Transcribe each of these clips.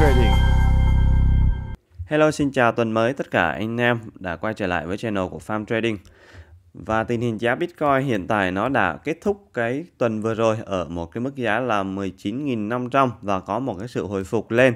Trading. Hello xin chào tuần mới tất cả anh em đã quay trở lại với channel của Farm Trading. Và tình hình giá Bitcoin hiện tại nó đã kết thúc cái tuần vừa rồi ở một cái mức giá là 19.500 và có một cái sự hồi phục lên.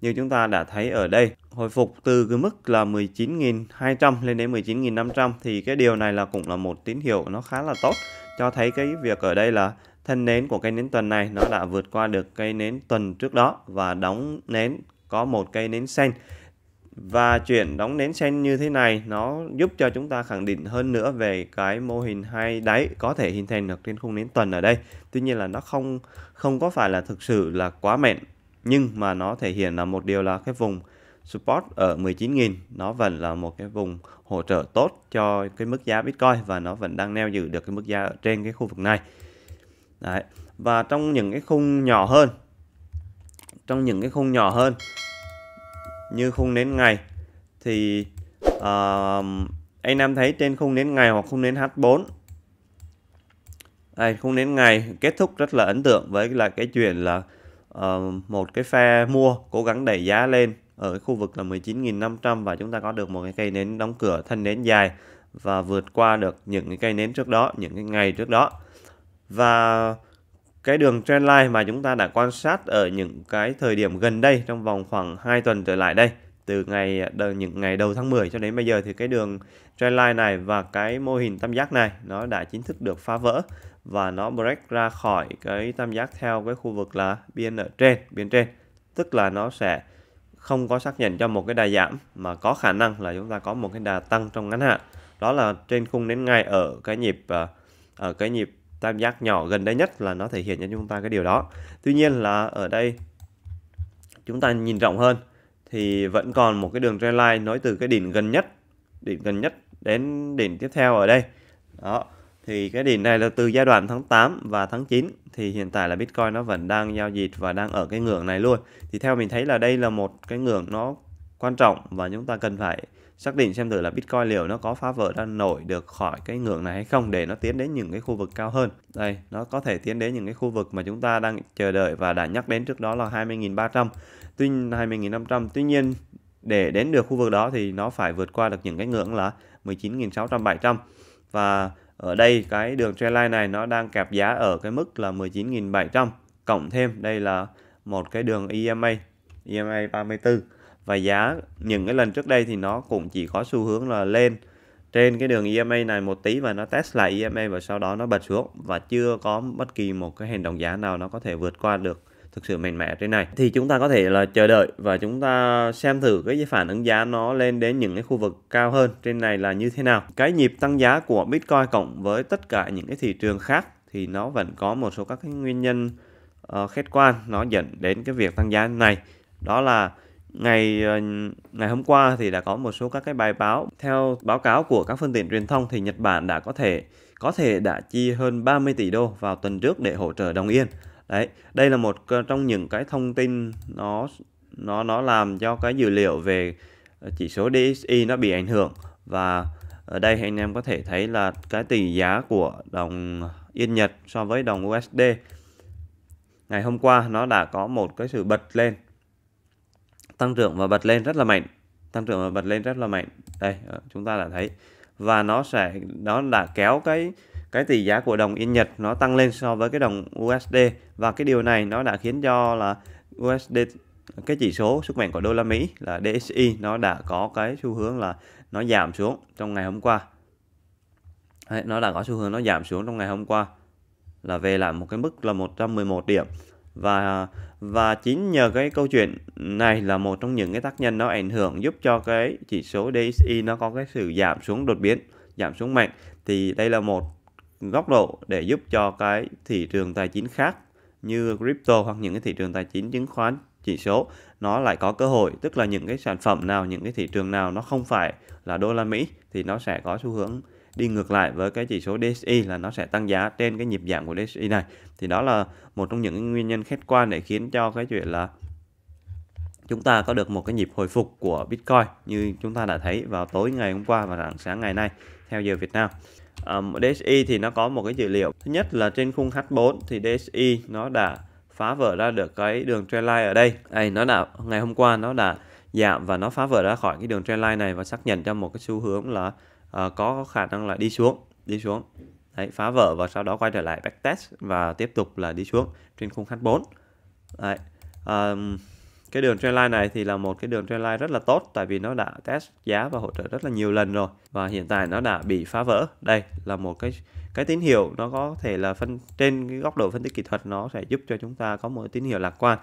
Như chúng ta đã thấy ở đây, hồi phục từ cái mức là 19.200 lên đến 19.500 thì cái điều này là cũng là một tín hiệu nó khá là tốt cho thấy cái việc ở đây là thân nến của cây nến tuần này nó đã vượt qua được cây nến tuần trước đó và đóng nến có một cây nến sen và chuyển đóng nến sen như thế này nó giúp cho chúng ta khẳng định hơn nữa về cái mô hình hai đáy có thể hình thành được trên khung nến tuần ở đây tuy nhiên là nó không không có phải là thực sự là quá mẹn nhưng mà nó thể hiện là một điều là cái vùng support ở 19.000 nó vẫn là một cái vùng hỗ trợ tốt cho cái mức giá Bitcoin và nó vẫn đang neo giữ được cái mức giá ở trên cái khu vực này Đấy. Và trong những cái khung nhỏ hơn Trong những cái khung nhỏ hơn Như khung nến ngày Thì uh, Anh em thấy trên khung nến ngày hoặc khung nến H4 Đây, khung nến ngày kết thúc rất là ấn tượng với là cái chuyện là uh, một cái phe mua cố gắng đẩy giá lên ở khu vực là 19.500 và chúng ta có được một cái cây nến đóng cửa thân nến dài và vượt qua được những cái cây nến trước đó, những cái ngày trước đó và cái đường trendline mà chúng ta đã quan sát ở những cái thời điểm gần đây trong vòng khoảng 2 tuần trở lại đây từ ngày những ngày đầu tháng 10 cho đến bây giờ thì cái đường trendline này và cái mô hình tam giác này nó đã chính thức được phá vỡ và nó break ra khỏi cái tam giác theo cái khu vực là biên ở trên biên trên tức là nó sẽ không có xác nhận cho một cái đà giảm mà có khả năng là chúng ta có một cái đà tăng trong ngắn hạn đó là trên khung đến ngay ở cái nhịp ờ, ở cái nhịp tam giác nhỏ gần đây nhất là nó thể hiện cho chúng ta cái điều đó tuy nhiên là ở đây chúng ta nhìn rộng hơn thì vẫn còn một cái đường trend line nói từ cái đỉnh gần nhất đỉnh gần nhất đến đỉnh tiếp theo ở đây đó thì cái đỉnh này là từ giai đoạn tháng 8 và tháng 9 thì hiện tại là Bitcoin nó vẫn đang giao dịch và đang ở cái ngưỡng này luôn thì theo mình thấy là đây là một cái ngưỡng nó quan trọng và chúng ta cần phải xác định xem thử là Bitcoin liệu nó có phá vỡ ra nổi được khỏi cái ngưỡng này hay không để nó tiến đến những cái khu vực cao hơn. Đây, nó có thể tiến đến những cái khu vực mà chúng ta đang chờ đợi và đã nhắc đến trước đó là 20.300, tuy 20.500. Tuy nhiên để đến được khu vực đó thì nó phải vượt qua được những cái ngưỡng là 19.600 700 và ở đây cái đường trendline này nó đang kẹp giá ở cái mức là 19.700 cộng thêm đây là một cái đường EMA EMA 34 và giá những cái lần trước đây thì nó cũng chỉ có xu hướng là lên trên cái đường EMA này một tí và nó test lại EMA và sau đó nó bật xuống và chưa có bất kỳ một cái hành động giá nào nó có thể vượt qua được thực sự mạnh mẽ trên này thì chúng ta có thể là chờ đợi và chúng ta xem thử cái phản ứng giá nó lên đến những cái khu vực cao hơn trên này là như thế nào cái nhịp tăng giá của Bitcoin cộng với tất cả những cái thị trường khác thì nó vẫn có một số các cái nguyên nhân uh, khách quan nó dẫn đến cái việc tăng giá này đó là ngày ờ, ngày hôm qua thì đã có một số các cái bài báo theo báo cáo của các phương tiện truyền thông thì Nhật Bản đã có thể có thể đã chi hơn 30 tỷ đô vào tuần trước để hỗ trợ đồng yên đấy đây là một ờ, trong những cái thông tin nó nó nó làm cho cái dữ liệu về ờ, chỉ số DXY nó bị ảnh hưởng và ở đây anh em có thể thấy là cái tỷ giá của đồng yên Nhật so với đồng USD ngày hôm qua nó đã có một cái sự bật lên tăng trưởng và bật lên rất là mạnh tăng trưởng và bật lên rất là mạnh đây ờ, chúng ta đã thấy và nó sẽ nó đã kéo cái cái tỷ giá của đồng yên Nhật nó tăng lên so với cái đồng USD và cái điều này nó đã khiến cho là USD cái chỉ số sức mạnh của đô la Mỹ là DXY nó đã có cái xu hướng là nó giảm xuống trong ngày hôm qua nó đã có xu hướng nó giảm xuống trong ngày hôm qua là về lại một cái mức là 111 điểm và và chính nhờ cái câu chuyện này là một trong những cái tác nhân nó ảnh hưởng giúp cho cái chỉ số DXY nó có cái sự giảm xuống đột biến giảm xuống mạnh thì đây là một góc độ để giúp cho cái thị trường tài chính khác như crypto hoặc những cái thị trường tài chính chứng khoán chỉ số nó lại có cơ hội tức là những cái sản phẩm nào những cái thị trường nào nó không phải là đô la Mỹ thì nó sẽ có xu hướng đi ngược lại với cái chỉ số DSI là nó sẽ tăng giá trên cái nhịp giảm của DSI này thì đó là một trong những nguyên nhân khách quan để khiến cho cái chuyện là chúng ta có được một cái nhịp hồi phục của Bitcoin như chúng ta đã thấy vào tối ngày hôm qua và rạng sáng ngày nay theo giờ Việt Nam. Um, DSI thì nó có một cái dữ liệu. Thứ nhất là trên khung H4 thì DSI nó đã phá vỡ ra được cái đường trendline ở đây. Đây nó đã ngày hôm qua nó đã giảm và nó phá vỡ ra khỏi cái đường trendline này và xác nhận cho một cái xu hướng là Ờ, có khả năng là đi xuống đi xuống Đấy, phá vỡ và sau đó quay trở lại backtest và tiếp tục là đi xuống trên khung H4 Đấy. Um, cái đường trendline này thì là một cái đường trendline rất là tốt tại vì nó đã test giá và hỗ trợ rất là nhiều lần rồi và hiện tại nó đã bị phá vỡ đây là một cái cái tín hiệu nó có thể là phân trên cái góc độ phân tích kỹ thuật nó sẽ giúp cho chúng ta có một tín hiệu lạc quan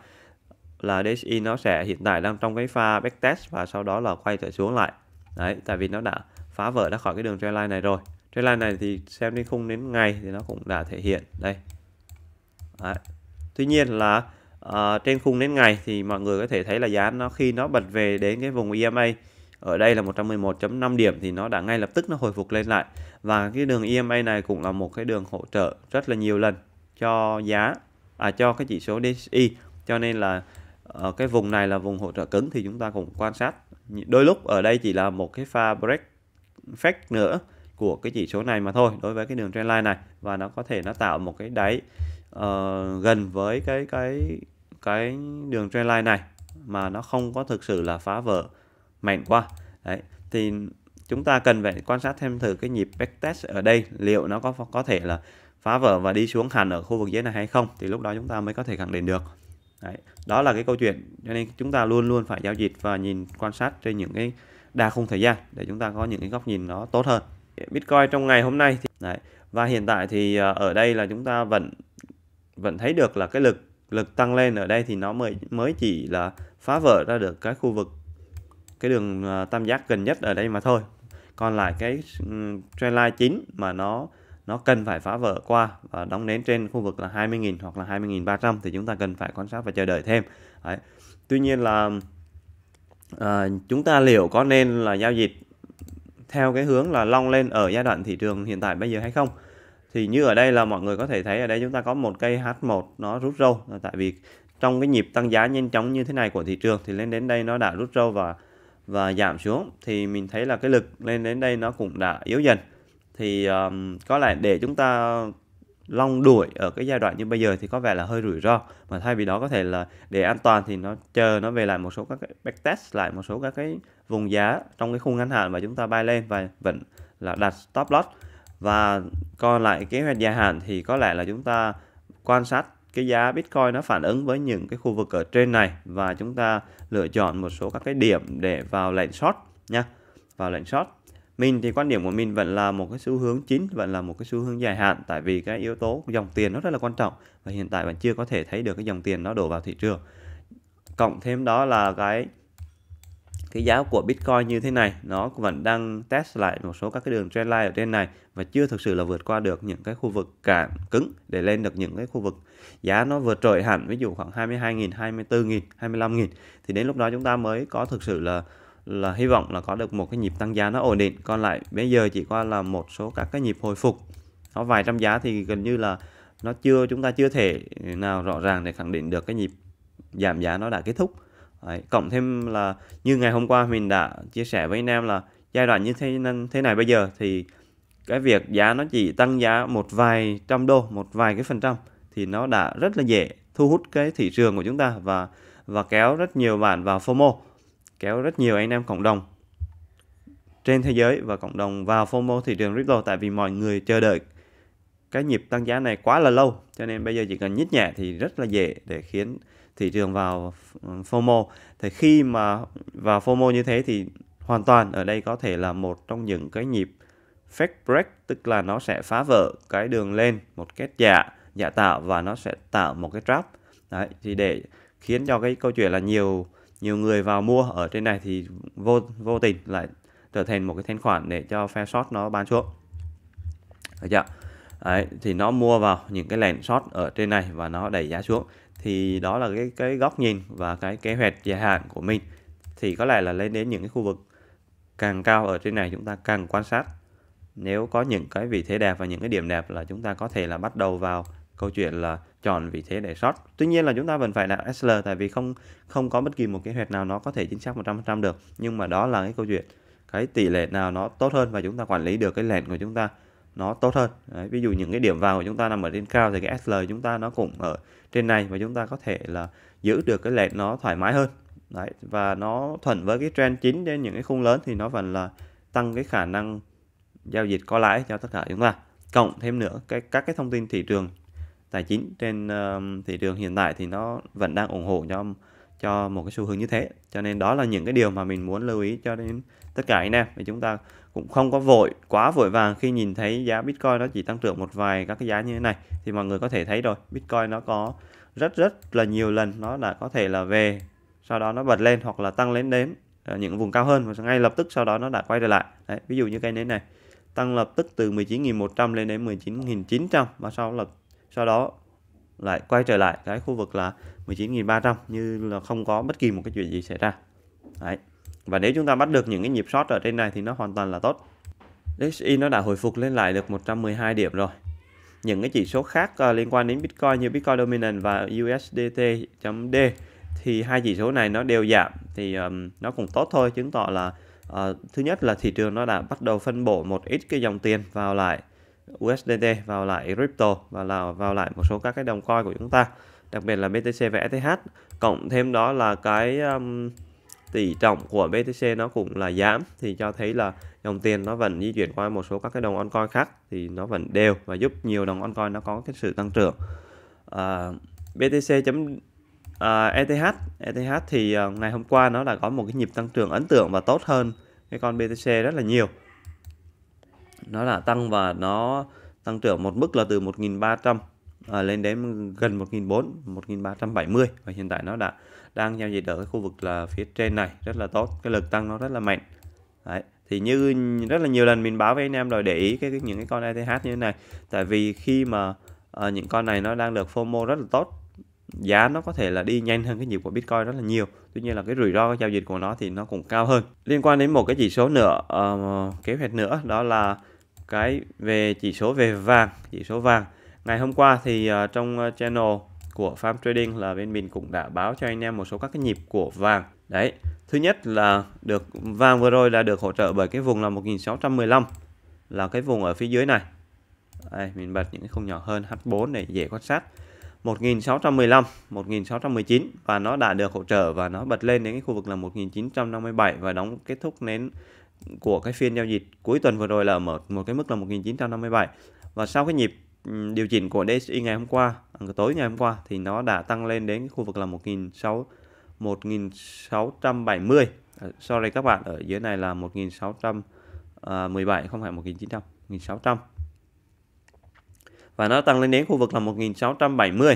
là DSI nó sẽ hiện tại đang trong cái pha backtest và sau đó là quay trở xuống lại đấy tại vì nó đã phá vỡ ra khỏi cái đường trendline này rồi trendline này thì xem đến khung đến ngày thì nó cũng đã thể hiện đây Đấy. tuy nhiên là uh, trên khung đến ngày thì mọi người có thể thấy là giá nó khi nó bật về đến cái vùng EMA ở đây là 111.5 điểm thì nó đã ngay lập tức nó hồi phục lên lại và cái đường EMA này cũng là một cái đường hỗ trợ rất là nhiều lần cho giá à cho cái chỉ số DXY cho nên là ở ờ, cái vùng này là vùng hỗ trợ cứng thì chúng ta cũng quan sát đôi lúc ở đây chỉ là một cái pha break fake nữa của cái chỉ số này mà thôi đối với cái đường trendline này và nó có thể nó tạo một cái đáy uh, gần với cái cái cái đường trendline này mà nó không có thực sự là phá vỡ mạnh qua đấy thì chúng ta cần phải quan sát thêm thử cái nhịp backtest ở đây liệu nó có có thể là phá vỡ và đi xuống hẳn ở khu vực dưới này hay không thì lúc đó chúng ta mới có thể khẳng định được đấy đó là cái câu chuyện cho nên chúng ta luôn luôn phải giao dịch và nhìn quan sát trên những cái đa khung thời gian để chúng ta có những cái góc nhìn nó tốt hơn Bitcoin trong ngày hôm nay thì đấy, và hiện tại thì ờ, ở đây là chúng ta vẫn vẫn thấy được là cái lực lực tăng lên ở đây thì nó mới mới chỉ là phá vỡ ra được cái khu vực cái đường ờ, tam giác gần nhất ở đây mà thôi còn lại cái trendline chính mà nó nó cần phải phá vỡ qua và đóng nến trên khu vực là 20.000 hoặc là 20.300 thì chúng ta cần phải quan sát và chờ đợi thêm. Đấy. Tuy nhiên là à, chúng ta liệu có nên là giao dịch theo cái hướng là long lên ở giai đoạn thị trường hiện tại bây giờ hay không thì như ở đây là mọi người có thể thấy ở đây chúng ta có một cây H1 nó rút râu tại vì trong cái nhịp tăng giá nhanh chóng như thế này của thị trường thì lên đến đây nó đã rút râu và và giảm xuống thì mình thấy là cái lực lên đến đây nó cũng đã yếu dần thì um, có lẽ để chúng ta long đuổi ở cái giai đoạn như bây giờ thì có vẻ là hơi rủi ro mà thay vì đó có thể là để an toàn thì nó chờ nó về lại một số các cái backtest lại một số các cái vùng giá trong cái khung ngắn hạn mà chúng ta bay lên và vẫn là đặt stop loss và còn lại kế hoạch dài hạn thì có lẽ là chúng ta quan sát cái giá Bitcoin nó phản ứng với những cái khu vực ở trên này và chúng ta lựa chọn một số các cái điểm để vào lệnh short nha vào lệnh short mình thì quan điểm của mình vẫn là một cái xu hướng chính vẫn là một cái xu hướng dài hạn tại vì cái yếu tố dòng tiền nó rất là quan trọng và hiện tại vẫn chưa có thể thấy được cái dòng tiền nó đổ vào thị trường cộng thêm đó là cái cái giá của Bitcoin như thế này nó vẫn đang test lại một số các cái đường trendline ở trên này và chưa thực sự là vượt qua được những cái khu vực cản cứng để lên được những cái khu vực giá nó vượt trội hẳn ví dụ khoảng 22.000, 24.000, 25.000 thì đến lúc đó chúng ta mới có thực sự là là hy vọng là có được một cái nhịp tăng giá nó ổn định còn lại bây giờ chỉ qua là một số các cái nhịp hồi phục nó vài trăm giá thì gần như là nó chưa chúng ta chưa thể nào rõ ràng để khẳng định được cái nhịp giảm giá nó đã kết thúc Đấy, cộng thêm là như ngày hôm qua mình đã chia sẻ với anh em là giai đoạn như thế thế này bây giờ thì cái việc giá nó chỉ tăng giá một vài trăm đô một vài cái phần trăm thì nó đã rất là dễ thu hút cái thị trường của chúng ta và và kéo rất nhiều bạn vào FOMO kéo rất nhiều anh em cộng đồng trên thế giới và cộng đồng vào FOMO thị trường crypto tại vì mọi người chờ đợi cái nhịp tăng giá này quá là lâu cho nên bây giờ chỉ cần nhích nhẹ thì rất là dễ để khiến thị trường vào FOMO thì khi mà vào FOMO như thế thì hoàn toàn ở đây có thể là một trong những cái nhịp fake break tức là nó sẽ phá vỡ cái đường lên một kết giả giả tạo và nó sẽ tạo một cái trap đấy thì để khiến cho cái câu chuyện là nhiều nhiều người vào mua ở trên này thì vô vô tình lại trở thành một cái thanh khoản để cho phe short nó bán xuống được chưa Đấy, thì nó mua vào những cái lệnh short ở trên này và nó đẩy giá xuống thì đó là cái cái góc nhìn và cái kế hoạch dài hạn của mình thì có lẽ là lên đến những cái khu vực càng cao ở trên này chúng ta càng quan sát nếu có những cái vị thế đẹp và những cái điểm đẹp là chúng ta có thể là bắt đầu vào câu chuyện là chọn vị thế để short. Tuy nhiên là chúng ta vẫn phải đặt SL tại vì không không có bất kỳ một kế hoạch nào nó có thể chính xác 100% được. Nhưng mà đó là cái câu chuyện cái tỷ lệ nào nó tốt hơn và chúng ta quản lý được cái lệnh của chúng ta nó tốt hơn. Đấy, ví dụ những cái điểm vào của chúng ta nằm ở trên cao thì cái SL chúng ta nó cũng ở trên này và chúng ta có thể là giữ được cái lệnh nó thoải mái hơn. Đấy, và nó thuận với cái trend chính trên những cái khung lớn thì nó vẫn là tăng cái khả năng giao dịch có lãi cho tất cả chúng ta cộng thêm nữa cái các cái thông tin thị trường tài chính trên uh, thị trường hiện tại thì nó vẫn đang ủng hộ cho cho một cái xu hướng như thế cho nên đó là những cái điều mà mình muốn lưu ý cho đến tất cả anh em để chúng ta cũng không có vội quá vội vàng khi nhìn thấy giá bitcoin nó chỉ tăng trưởng một vài các cái giá như thế này thì mọi người có thể thấy rồi bitcoin nó có rất rất là nhiều lần nó đã có thể là về sau đó nó bật lên hoặc là tăng lên đến ờ, những vùng cao hơn và ngay lập tức sau đó nó đã quay trở lại Đấy, ví dụ như cây nến này tăng lập tức từ 19.100 lên đến 19.900 và sau lập sau đó lại quay trở lại cái khu vực là 19.300 như là không có bất kỳ một cái chuyện gì xảy ra Đấy. và nếu chúng ta bắt được những cái nhịp short ở trên này thì nó hoàn toàn là tốt DXY nó đã hồi phục lên lại được 112 điểm rồi những cái chỉ số khác ờ, liên quan đến Bitcoin như Bitcoin Dominant và USDT.D thì hai chỉ số này nó đều giảm thì um, nó cũng tốt thôi chứng tỏ là uh, thứ nhất là thị trường nó đã bắt đầu phân bổ một ít cái dòng tiền vào lại USDT vào lại crypto và là vào lại một số các cái đồng coin của chúng ta đặc biệt là BTC và ETH cộng thêm đó là cái um, tỷ trọng của BTC nó cũng là giảm thì cho thấy là dòng tiền nó vẫn di chuyển qua một số các cái đồng altcoin khác thì nó vẫn đều và giúp nhiều đồng altcoin nó có cái sự tăng trưởng uh, à, BTC chấm uh, à, ETH ETH thì uh, ngày hôm qua nó đã có một cái nhịp tăng trưởng ấn tượng và tốt hơn cái con BTC rất là nhiều nó đã tăng và nó tăng trưởng một mức là từ 1.300 à, lên đến gần 1.400 1.370 và hiện tại nó đã đang giao dịch ở cái khu vực là phía trên này rất là tốt cái lực tăng nó rất là mạnh Đấy. thì như rất là nhiều lần mình báo với anh em rồi để ý cái, cái những cái con ETH như thế này tại vì khi mà à, những con này nó đang được FOMO rất là tốt giá nó có thể là đi nhanh hơn cái nhịp của Bitcoin rất là nhiều tuy nhiên là cái rủi ro giao dịch của nó thì nó cũng cao hơn liên quan đến một cái chỉ số nữa uh, kế hoạch nữa đó là cái về chỉ số về vàng chỉ số vàng ngày hôm qua thì uh, trong ờ, channel của farm trading là bên mình cũng đã báo cho anh em một số các cái nhịp của vàng đấy thứ nhất là được vàng vừa rồi là được hỗ trợ bởi cái vùng là 1615 là cái vùng ở phía dưới này đây, mình bật những cái khung nhỏ hơn H4 để dễ quan sát 1615 1619 và nó đã được hỗ trợ và nó bật lên đến cái khu vực là 1957 và đóng kết thúc đến của cái phiên giao dịch cuối tuần vừa rồi là ở một, một cái mức là 1957 và sau cái nhịp điều chỉnh của DSI ngày hôm qua à, tối ngày hôm qua thì nó đã tăng lên đến khu vực là 16 1670 à, sorry các bạn ở dưới này là 1617 à, không phải 1900 1600 và nó tăng lên đến khu vực là 1670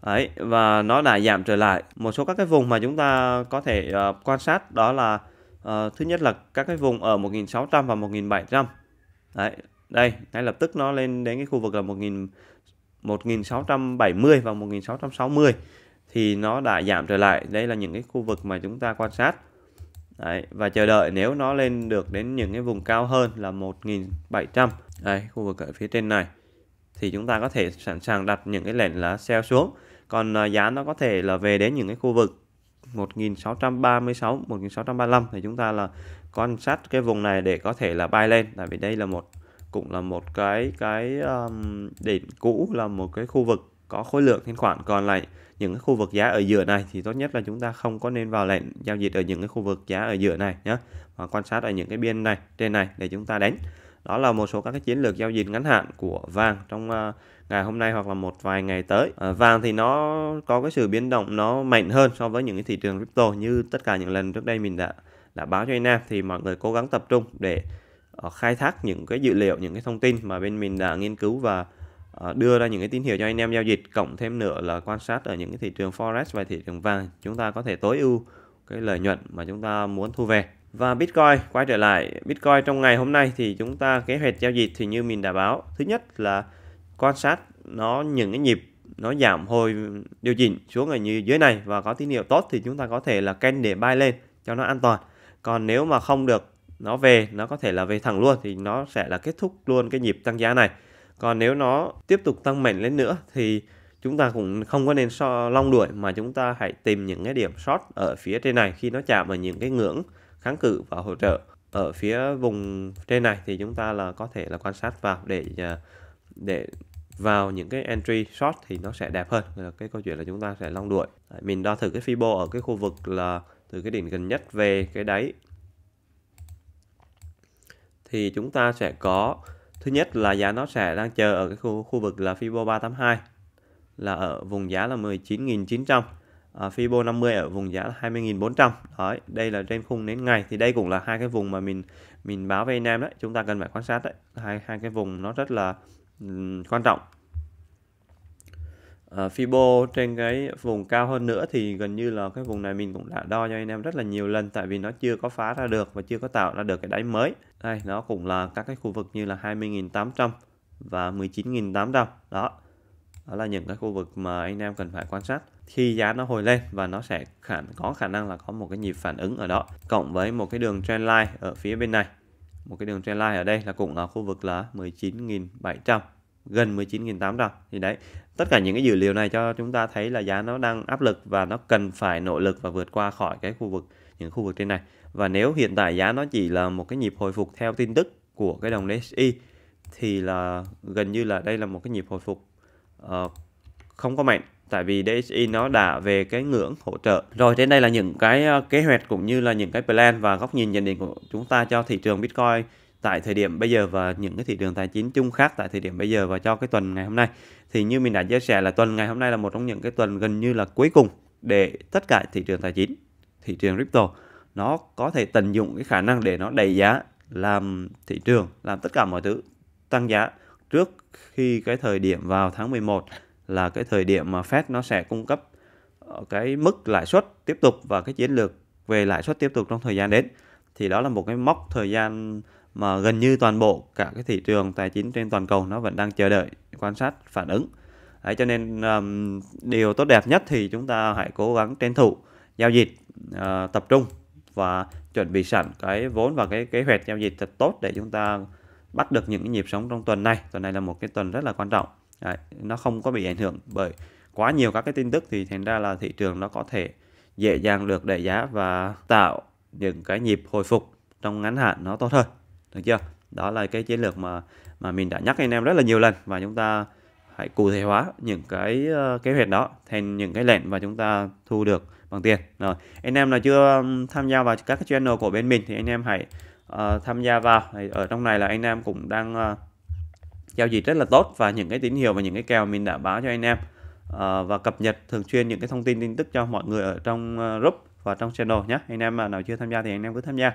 ấy và nó đã giảm trở lại một số các cái vùng mà chúng ta có thể uh, quan sát đó là à, thứ nhất là các cái vùng ở 1600 và 1700 đấy đây ngay lập tức nó lên đến cái khu vực là 1000 1670 và 1660 thì nó đã giảm trở lại đây là những cái khu vực mà chúng ta quan sát Đấy, và chờ đợi nếu nó lên được đến những cái vùng cao hơn là 1700 Đấy, khu vực ở phía trên này thì chúng ta có thể sẵn sàng đặt những cái lệnh là sell xuống còn à, giá nó có thể là về đến những cái khu vực 1636 1635 thì chúng ta là quan sát cái vùng này để có thể là bay lên tại vì đây là một cũng là một cái cái um, đỉnh cũ là một cái khu vực có khối lượng thanh khoản còn lại những cái khu vực giá ở giữa này thì tốt nhất là chúng ta không có nên vào lệnh giao dịch ở những cái khu vực giá ở giữa này nhé và quan sát ở những cái biên này trên này để chúng ta đánh đó là một số các cái chiến lược giao dịch ngắn hạn của vàng trong ờ, ngày hôm nay hoặc là một vài ngày tới ờ, vàng thì nó có cái sự biến động nó mạnh hơn so với những cái thị trường crypto như tất cả những lần trước đây mình đã đã báo cho anh em thì mọi người cố gắng tập trung để ờ, khai thác những cái dữ liệu những cái thông tin mà bên mình đã nghiên cứu và đưa ra những cái tín hiệu cho anh em giao dịch cộng thêm nữa là quan sát ở những cái thị trường forex và thị trường vàng chúng ta có thể tối ưu cái lợi nhuận mà chúng ta muốn thu về và Bitcoin quay trở lại, Bitcoin trong ngày hôm nay thì chúng ta kế hoạch giao dịch thì như mình đã báo. Thứ nhất là quan sát nó những cái nhịp nó giảm hồi điều chỉnh xuống ở như dưới này và có tín hiệu tốt thì chúng ta có thể là canh để bay lên cho nó an toàn. Còn nếu mà không được nó về, nó có thể là về thẳng luôn thì nó sẽ là kết thúc luôn cái nhịp tăng giá này. Còn nếu nó tiếp tục tăng mạnh lên nữa thì chúng ta cũng không có nên so long đuổi mà chúng ta hãy tìm những cái điểm short ở phía trên này khi nó chạm ở những cái ngưỡng kháng cự và hỗ trợ ở phía vùng trên này thì chúng ta là có thể là quan sát vào để à, để vào những cái entry short thì nó sẽ đẹp hơn là cái câu chuyện là chúng ta sẽ long đuổi mình đo thử cái fibo ở cái khu vực là từ cái đỉnh gần nhất về cái đáy thì chúng ta sẽ có thứ nhất là giá nó sẽ đang chờ ở cái khu khu vực là fibo 382 là ở vùng giá là 19.900 Ờ, Fibo 50 ở vùng giá là 20.400 đấy đây là trên khung nến ngày thì đây cũng là hai cái vùng mà mình mình báo với anh em đấy chúng ta cần phải quan sát đấy hai hai cái vùng nó rất là quan trọng uh, Fibo trên cái vùng cao hơn nữa thì gần như là cái vùng này mình cũng đã đo cho anh em rất là nhiều lần tại vì nó chưa có phá ra được và chưa có tạo ra được cái đáy mới đây nó cũng là các cái khu vực như là 20.800 và 19.800 đó đó là những cái khu vực mà anh em cần phải quan sát khi giá nó hồi lên và nó sẽ khả, có khả năng là có một cái nhịp phản ứng ở đó cộng với một cái đường trendline ở phía bên này một cái đường trendline ở đây là cũng là khu vực là 19.700 gần 19.800 thì đấy tất cả những cái dữ liệu này cho chúng ta thấy là giá nó đang áp lực và nó cần phải nỗ lực và vượt qua khỏi cái khu vực những khu vực trên này và nếu hiện tại giá nó chỉ là một cái nhịp hồi phục theo tin tức của cái đồng DSI thì là gần như là đây là một cái nhịp hồi phục uh, không có mạnh tại vì DSI nó đã về cái ngưỡng hỗ trợ. Rồi trên đây là những cái ờ, kế hoạch cũng như là những cái plan và góc nhìn nhận định của chúng ta cho thị trường Bitcoin tại thời điểm bây giờ và những cái thị trường tài chính chung khác tại thời điểm bây giờ và cho cái tuần ngày hôm nay. Thì như mình đã chia sẻ là tuần ngày hôm nay là một trong những cái tuần gần như là cuối cùng để tất cả thị trường tài chính, thị trường crypto nó có thể tận dụng cái khả năng để nó đẩy giá làm thị trường, làm tất cả mọi thứ tăng giá trước khi cái thời điểm vào tháng 11 là cái thời điểm mà Fed nó sẽ cung cấp ờ, cái mức lãi suất tiếp tục và cái chiến lược về lãi suất tiếp tục trong thời gian đến thì đó là một cái mốc thời gian mà gần như toàn bộ cả cái thị trường tài chính trên toàn cầu nó vẫn đang chờ đợi quan sát phản ứng Đấy, cho nên um, điều tốt đẹp nhất thì chúng ta hãy cố gắng tranh thủ giao dịch uh, tập trung và chuẩn bị sẵn cái vốn và cái kế hoạch giao dịch thật tốt để chúng ta bắt được những nhịp sống trong tuần này tuần này là một cái tuần rất là quan trọng Đấy, nó không có bị ảnh hưởng bởi quá nhiều các cái tin tức thì thành ra là thị trường nó có thể dễ dàng được đẩy giá và tạo những cái nhịp hồi phục trong ngắn hạn nó tốt hơn được chưa đó là cái chiến lược mà mà mình đã nhắc anh em rất là nhiều lần và chúng ta hãy cụ thể hóa những cái ờ, kế hoạch đó thành những cái lệnh và chúng ta thu được bằng tiền rồi anh em nào chưa tham gia vào các cái channel của bên mình thì anh em hãy uh, tham gia vào ở trong này là anh em cũng đang uh, giao dịch rất là tốt và những cái tín hiệu và những cái kèo mình đã báo cho anh em uh, và cập nhật thường xuyên những cái thông tin tin tức cho mọi người ở trong ờ, group và trong channel nhé anh em mà nào chưa tham gia thì anh em cứ tham gia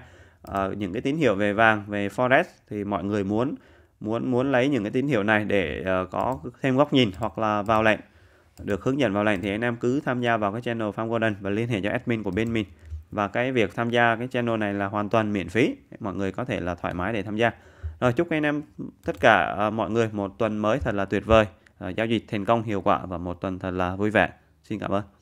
uh, những cái tín hiệu về vàng về forex thì mọi người muốn muốn muốn lấy những cái tín hiệu này để uh, có thêm góc nhìn hoặc là vào lệnh được hướng dẫn vào lệnh thì anh em cứ tham gia vào cái channel Farm Golden và liên hệ cho admin của bên mình và cái việc tham gia cái channel này là hoàn toàn miễn phí mọi người có thể là thoải mái để tham gia rồi chúc anh em tất cả ờ, mọi người một tuần mới thật là tuyệt vời, ờ, giao dịch thành công hiệu quả và một tuần thật là vui vẻ. Xin cảm ơn.